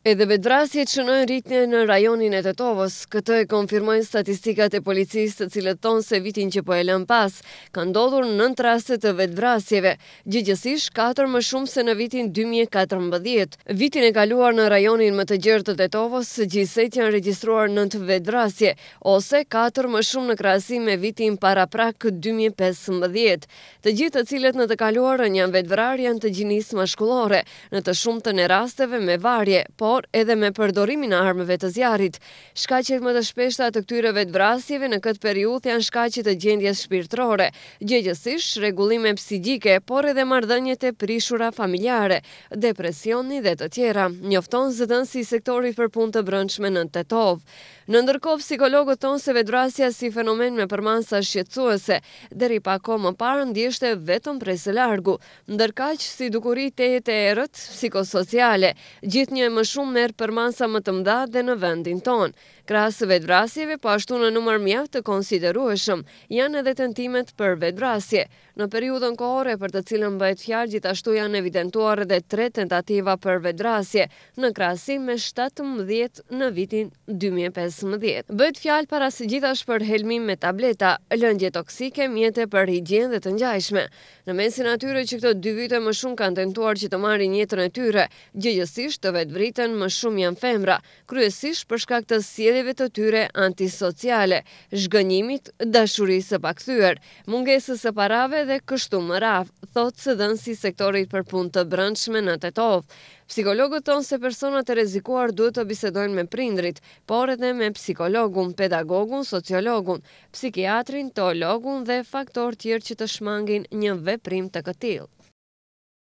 Edhe vedrasje që nojnë rritnje në rajonin e të tovës, këtë e konfirmojnë statistikat e policisë të cilët tonë se vitin që po e lën pas, ka ndodhur në në të vedrasjeve, gjithësish 4 më shumë se në vitin 2014. Vitin e kaluar në rajonin më të gjërë të të tovës, gjithësit janë registruar nëntë të vedrasje, ose 4 më shumë në krasi me vitin para prak 2015. Të gjithë të cilët në të kaluar në janë vedrar janë të gjinis mashkullore, në të shumë të në rasteve me varje, po por edhe me përdorimin e armëve të zjarrit. Shkaqet më të shpeshta të këtyre vetvrasjeve në këtë periudhë janë shkaqet e gjendjes shpirtërore, gjegjësisht rregullime psiqike, por edhe marrëdhëniet e prishura familjare, depresioni dhe të tjera. Njofton zëdhënsi i sektorit për punë të brendshme në Tetov. Në ndërkohë psikologët thonë se vetvrasja si fenomen me përmasa shqetësuese deri pa kohë më parë ndjeshte vetëm presë largu, ndërkaq si dukuri tejet e errët psikosociale, gjithnjë e më shumë shumë merë për masa më të mda dhe në vendin tonë. Krasë vedrasjeve, po ashtu në numër mjaft të konsiderueshëm, janë edhe tentimet për vedrasje. Në periudën kohore për të cilën bëhet fjalë, gjithashtu janë evidentuar edhe tre tentativa për vedrasje në krahasim me 17 në vitin 2015. Bëhet fjalë para së gjithasht për helmim me tableta, lëndje toksike, mjete për higjen dhe të njajshme. Në mesin atyre që këto dy vite më shumë kanë tentuar që të marrin jetën e tyre, gjëgjësisht të vetvriten më shumë janë femra, kryesisht për shkak të sjelljeve të tyre antisociale, zhgënjimit, dashurisë së pakthyer, mungesës së parave dhe kështu më radh, thotë se dhënësi sektorit për punë të brendshme në Tetov. Psikologët tonë se personat e rrezikuar duhet të bisedojnë me prindrit, por edhe me psikologun, pedagogun, sociologun, psikiatrin, teologun dhe faktor tjerë që të shmangin një veprim të këtillë.